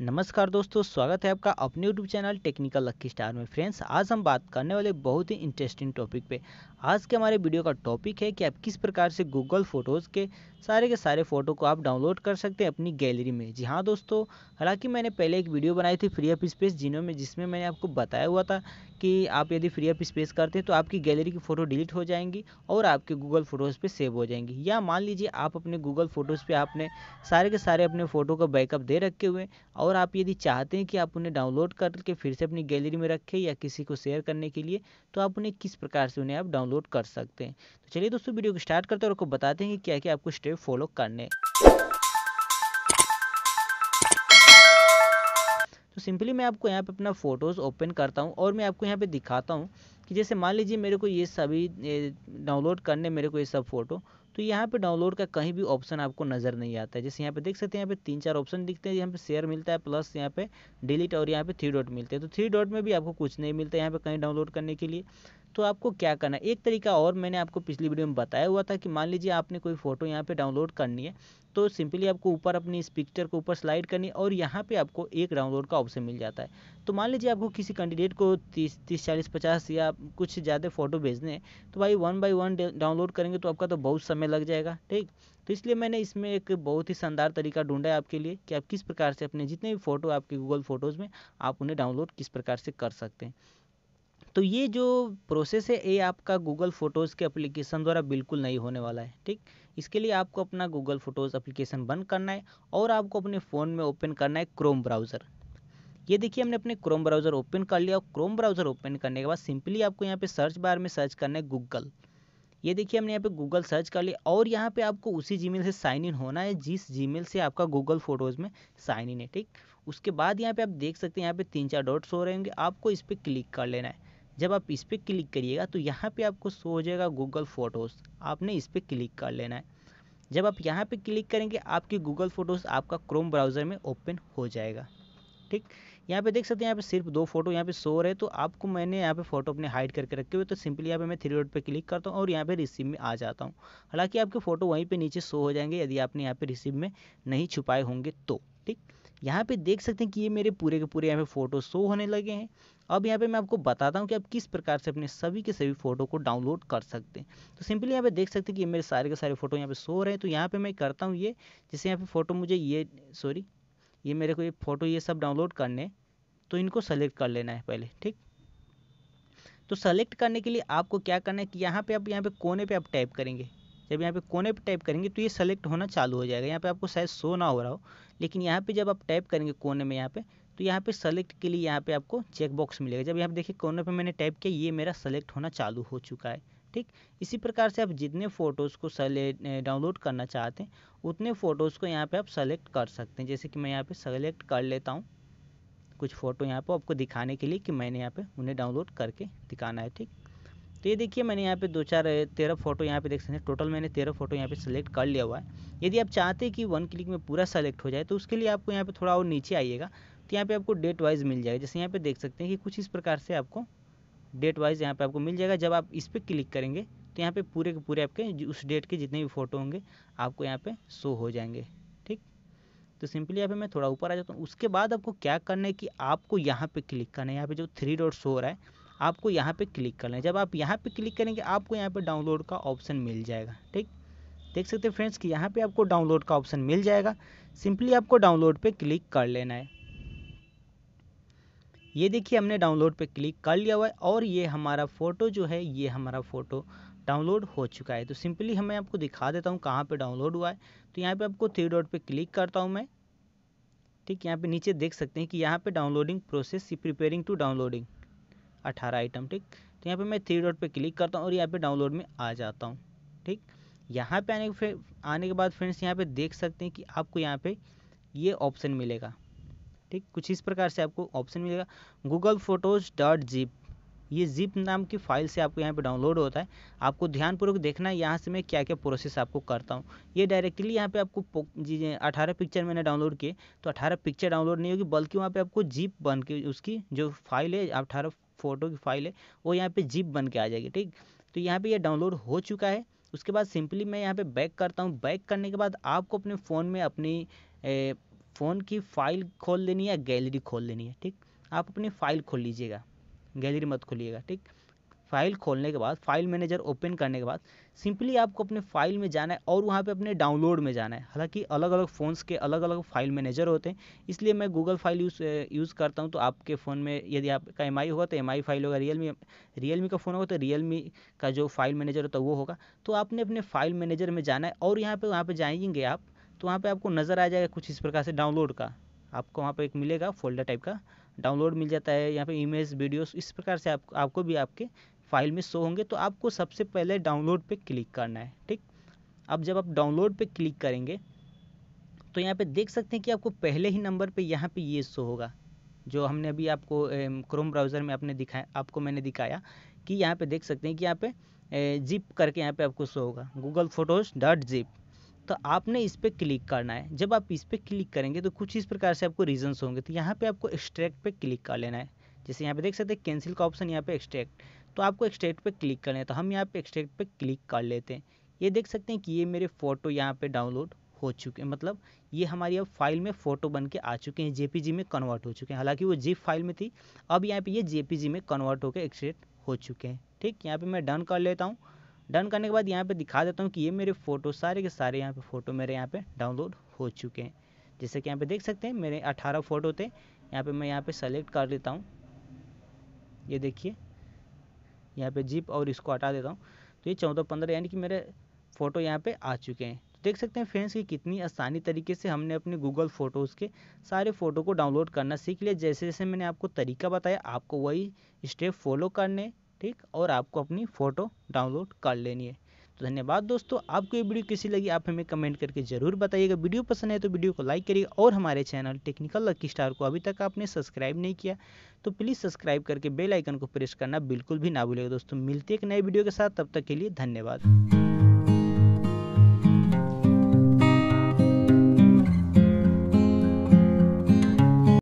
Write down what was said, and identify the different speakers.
Speaker 1: नमस्कार दोस्तों स्वागत है आपका अपने YouTube channel Technical Lucky Star में फ्रेंड्स आज हम बात करने वाले बहुत ही इंटरेस्टिंग टॉपिक पे आज के हमारे वीडियो का टॉपिक है कि आप किस प्रकार से गूगल फोटोज़ के सारे के सारे फ़ोटो को आप डाउनलोड कर सकते हैं अपनी गैलरी में जी हाँ दोस्तों हालांकि मैंने पहले एक वीडियो बनाई थी फ्री ऑफ स्पेस जिनों में जिसमें मैंने आपको बताया हुआ था कि आप यदि फ्री ऑफ स्पेस करते हैं तो आपकी गैलरी की फ़ोटो डिलीट हो जाएंगी और आपके गूगल फ़ोटोज़ पे सेव हो जाएंगी या मान लीजिए आप अपने गूगल फ़ोटोज़ पे आपने सारे के सारे अपने फ़ोटो का बैकअप दे रखे हुए और और आप यदि चाहते हैं कि आप उन्हें डाउनलोड करके फिर से अपनी गैलरी में रखें या किसी को शेयर करने के लिए तो आप उन्हें किस प्रकार से उन्हें आप डाउनलोड कर सकते हैं तो चलिए दोस्तों वीडियो को स्टार्ट करते हैं और आपको बताते हैं कि क्या क्या आपको स्टेप फॉलो करने तो सिंपली मैं आपको यहाँ पे अपना फ़ोटोज़ ओपन करता हूँ और मैं आपको यहाँ पे दिखाता हूँ कि जैसे मान लीजिए मेरे को ये सभी डाउनलोड करने मेरे को ये सब फ़ोटो तो यहाँ पे डाउनलोड का कहीं भी ऑप्शन आपको नज़र नहीं आता है जैसे यहाँ पे देख सकते हैं यहाँ पे तीन चार ऑप्शन दिखते हैं यहाँ पे शेयर मिलता है प्लस यहाँ पे डिलीट और यहाँ पे थ्री डॉट मिलते हैं तो थ्री डॉट में भी आपको कुछ नहीं मिलता है यहाँ पे कहीं डाउनलोड करने के लिए तो आपको क्या करना है एक तरीका और मैंने आपको पिछली वीडियो में बताया हुआ था कि मान लीजिए आपने कोई फ़ोटो यहाँ पे डाउनलोड करनी है तो सिंपली आपको ऊपर अपनी इस पिक्चर को ऊपर स्लाइड करनी और यहाँ पे आपको एक डाउनलोड का ऑप्शन मिल जाता है तो मान लीजिए आपको किसी कैंडिडेट को तीस तीस चालीस पचास या कुछ ज़्यादा फ़ोटो भेजने हैं तो भाई वन बाई वन डाउनलोड करेंगे तो आपका तो बहुत समय लग जाएगा ठीक तो इसलिए मैंने इसमें एक बहुत ही शानदार तरीका ढूंढा है आपके लिए कि आप किस प्रकार से अपने जितने भी फ़ोटो आपके गूगल फ़ोटोज़ में आप उन्हें डाउनलोड किस प्रकार से कर सकते हैं तो ये जो प्रोसेस है ये आपका गूगल फ़ोटोज़ के एप्लीकेशन द्वारा बिल्कुल नहीं होने वाला है ठीक इसके लिए आपको अपना गूगल फ़ोटोज़ एप्लीकेशन बंद करना है और आपको अपने फ़ोन में ओपन करना है क्रोम ब्राउज़र ये देखिए हमने अपने क्रोम ब्राउज़र ओपन कर लिया और क्रोम ब्राउज़र ओपन करने के बाद सिंपली आपको यहाँ पे सर्च बार में सर्च करना है गूगल ये देखिए हमने यहाँ पे गूगल सर्च कर लिया और यहाँ पे आपको उसी जीमेल से साइन इन होना है जिस जीमेल से आपका गूगल फोटोज़ में साइन इन है ठीक उसके बाद यहाँ पे आप देख सकते हैं यहाँ पे तीन चार डॉट्स हो रहे होंगे आपको इस पर क्लिक कर लेना है जब आप इस पर क्लिक करिएगा तो यहाँ पे आपको शो हो जाएगा गूगल फ़ोटोज़ आपने इस पर क्लिक कर लेना है जब आप यहाँ पे क्लिक करेंगे आपकी गूगल फ़ोटोज़ आपका क्रोम ब्राउज़र में ओपन हो जाएगा ठीक यहाँ पे देख सकते हैं यहाँ पे सिर्फ दो फोटो यहाँ पे शो रहे तो आपको मैंने यहाँ पे फोटो अपने हाइड करके रखे हुए तो सिंपली यहाँ पे मैं थ्री रोड पे क्लिक करता हूँ और यहाँ पे रिसीव में आ जाता हूँ हालांकि आपके फोटो वहीं पे नीचे शो हो जाएंगे यदि आपने यहाँ पे रिसीव में नहीं छुपाए होंगे तो ठीक यहाँ पे देख सकते हैं कि ये मेरे पूरे के पूरे यहाँ पे फोटो शो होने लगे हैं अब यहाँ पे मैं आपको बताता हूँ कि आप किस प्रकार से अपने सभी के सभी फ़ोटो को डाउनलोड कर सकते हैं तो सिंपली यहाँ पे देख सकते हैं कि मेरे सारे के सारे फ़ोटो यहाँ पे सो रहे हैं तो यहाँ पे मैं करता हूँ ये जैसे यहाँ पे फ़ोटो मुझे ये सॉरी ये मेरे को ये फ़ोटो ये सब डाउनलोड करने तो इनको सेलेक्ट कर लेना है पहले ठीक तो सेलेक्ट करने के लिए आपको क्या करना है कि यहाँ पे आप यहाँ पे कोने पे आप टाइप करेंगे जब यहाँ पे कोने पे टाइप करेंगे तो ये सेलेक्ट होना चालू हो जाएगा यहाँ पे आपको शायद शो ना हो रहा हो लेकिन यहाँ पे जब आप टाइप करेंगे कोने में यहाँ पे तो यहाँ पे सेलेक्ट के लिए यहाँ पे आपको चेक बॉक्स मिलेगा जब यहाँ पे देखिए कोने पे मैंने टाइप किया ये मेरा सेलेक्ट होना चालू हो चुका है ठीक इसी प्रकार से आप जितने फ़ोटोज़ को डाउनलोड करना चाहते हैं उतने फ़ोटोज़ को यहाँ पर आप सेलेक्ट कर सकते हैं जैसे कि मैं यहाँ पे सेलेक्ट कर लेता हूँ कुछ फ़ोटो यहाँ पर आपको दिखाने के लिए कि मैंने यहाँ पे उन्हें डाउनलोड करके दिखाना है ठीक तो ये देखिए मैंने यहाँ पे दो चार तेरह फोटो यहाँ पे देख सकते हैं टोटल मैंने तेरह फोटो यहाँ पे सेलेक्ट कर लिया हुआ है यदि आप चाहते हैं कि वन क्लिक में पूरा सेलेक्ट हो जाए तो उसके लिए आपको यहाँ पे थोड़ा और नीचे आइएगा तो यहाँ पे आपको डेट वाइज मिल जाएगा जैसे यहाँ पे देख सकते हैं कि कुछ इस प्रकार से आपको डेट वाइज यहाँ पे आपको मिल जाएगा जब आप इस पर क्लिक करेंगे तो यहाँ पे पूरे के पूरे आपके उस डेट के जितने भी फ़ोटो होंगे आपको यहाँ पे शो हो जाएंगे ठीक तो सिंपली यहाँ पे मैं थोड़ा ऊपर आ जाता हूँ उसके बाद आपको क्या करना है कि आपको यहाँ पे क्लिक करना है यहाँ पे जो थ्री डॉट शो हो रहा है आपको यहाँ पे क्लिक करना है जब आप यहाँ पे क्लिक करेंगे आपको यहाँ पे डाउनलोड का ऑप्शन मिल जाएगा ठीक देख सकते हैं फ्रेंड्स कि यहाँ पे आपको डाउनलोड का ऑप्शन मिल जाएगा सिंपली आपको डाउनलोड पे क्लिक कर लेना है ये देखिए हमने डाउनलोड पे क्लिक कर लिया हुआ है और ये हमारा फ़ोटो जो है ये हमारा फ़ोटो डाउनलोड हो चुका है तो सिंपली हमें आपको दिखा देता हूँ कहाँ पे डाउनलोड हुआ है तो यहाँ पे आपको थ्री डॉट पे क्लिक करता हूँ मैं ठीक यहाँ पे नीचे देख सकते हैं कि यहाँ पे downloading process preparing to downloading अठारह आइटम ठीक तो यहाँ पर मैं थ्री डॉट पर क्लिक करता हूँ और यहाँ पर डाउनलोड में आ जाता हूँ ठीक यहाँ पर आने के आने के बाद फ्रेंड्स यहाँ पर देख सकते हैं कि आपको यहाँ पर ये ऑप्शन मिलेगा ठीक कुछ इस प्रकार से आपको ऑप्शन मिलेगा गूगल फोटोज डॉट जीप ये जीप नाम की फाइल से आपको यहाँ पे डाउनलोड होता है आपको ध्यानपूर्वक देखना है यहाँ से मैं क्या क्या प्रोसेस आपको करता हूँ ये डायरेक्टली यहाँ पे आपको अठारह पिक्चर मैंने डाउनलोड किए तो अठारह पिक्चर डाउनलोड नहीं होगी बल्कि वहाँ पे आपको जीप बन के उसकी जो फाइल है अठारह फोटो की फाइल है वो यहाँ पर जीप बन के आ जाएगी ठीक तो यहाँ पर यह डाउनलोड हो चुका है उसके बाद सिंपली मैं यहाँ पे बैक करता हूँ बैक करने के बाद आपको अपने फ़ोन में अपनी फ़ोन की फाइल खोल लेनी है गैलरी खोल लेनी है ठीक आप अपनी फाइल खोल लीजिएगा गैलरी मत खोलिएगा ठीक फाइल खोलने के बाद फाइल मैनेजर ओपन करने के बाद सिंपली आपको अपने फाइल में जाना है और वहाँ पे अपने डाउनलोड में जाना है हालांकि अलग अलग फ़ोन्स के अलग अलग फाइल मैनेजर होते हैं इसलिए मैं गूगल फाइल यूज़ यूज़ करता हूँ तो आपके फ़ोन में यदि आपका एम होगा तो एम फाइल होगा रियलमी रियलमी का फ़ोन होगा तो रियलमी का जो फाइल मैनेजर होता है वो होगा तो आपने अपने फाइल मैनेजर में जाना है और यहाँ पर वहाँ पर जाएंगे आप तो वहाँ पे आपको नज़र आ जाएगा कुछ इस प्रकार से डाउनलोड का आपको वहाँ पे एक मिलेगा फोल्डर टाइप का डाउनलोड मिल जाता है यहाँ पे इमेज वीडियोस इस प्रकार से आप आपको भी आपके फाइल में शो होंगे तो आपको सबसे पहले डाउनलोड पे क्लिक करना है ठीक अब जब आप डाउनलोड पे क्लिक करेंगे तो यहाँ पे देख सकते हैं कि आपको पहले ही नंबर पर यहाँ पर ये शो होगा जो हमने अभी आपको क्रोम ब्राउज़र में आपने दिखाया आपको मैंने दिखाया कि यहाँ पे देख सकते हैं कि यहाँ पे जिप करके यहाँ पे आपको शो होगा गूगल फोटोज डॉट जिप तो आपने इस पर क्लिक करना है जब आप इस पर क्लिक करेंगे तो कुछ इस प्रकार से आपको रीजन्स होंगे तो यहाँ पे आपको एक्स्ट्रैक्ट पे क्लिक कर लेना है जैसे यहाँ पे देख सकते हैं कैंसिल का ऑप्शन यहाँ पे एक्सट्रैक्ट तो आपको एक्सट्रैक्ट पे क्लिक करना है तो हम यहाँ पे एक्सट्रैक्ट पे क्लिक कर लेते हैं ये देख सकते हैं कि ये मेरे फ़ोटो यहाँ पे डाउनलोड हो चुके हैं मतलब ये हमारी अब फाइल में फ़ोटो बन के आ चुके हैं जेपीजी में कन्वर्ट हो चुके हैं हालांकि वो जीप फाइल में थी अब यहाँ पे ये जेपीजी में कन्वर्ट होकर एक्सट्रैक्ट हो चुके हैं ठीक यहाँ पे मैं डन कर लेता हूँ डन करने के बाद यहाँ पे दिखा देता हूँ कि ये मेरे फ़ोटो सारे के सारे यहाँ पे फ़ोटो मेरे यहाँ पे डाउनलोड हो चुके हैं जैसे कि यहाँ पे देख सकते हैं मेरे 18 फ़ोटो थे यहाँ पे मैं यहाँ पे सेलेक्ट कर लेता हूँ ये देखिए यहाँ पे जीप और इसको हटा देता हूँ तो ये चौदह पंद्रह यानी कि मेरे फ़ोटो यहाँ पर आ चुके हैं तो देख सकते हैं फ्रेंड्स कि कितनी आसानी तरीके से हमने अपने गूगल फ़ोटोज़ के सारे फ़ोटो को डाउनलोड करना सीख लिया जैसे जैसे मैंने आपको तरीका बताया आपको वही स्टेप फॉलो करने ठीक और आपको अपनी फ़ोटो डाउनलोड कर लेनी है तो धन्यवाद दोस्तों आपको ये वीडियो कैसी लगी आप हमें कमेंट करके ज़रूर बताइएगा वीडियो पसंद है तो वीडियो को लाइक करिएगा और हमारे चैनल टेक्निकल लकी स्टार को अभी तक आपने सब्सक्राइब नहीं किया तो प्लीज़ सब्सक्राइब करके बेल आइकन को प्रेस करना बिल्कुल भी ना भूलेगा दोस्तों मिलते एक नए वीडियो के साथ तब तक के लिए धन्यवाद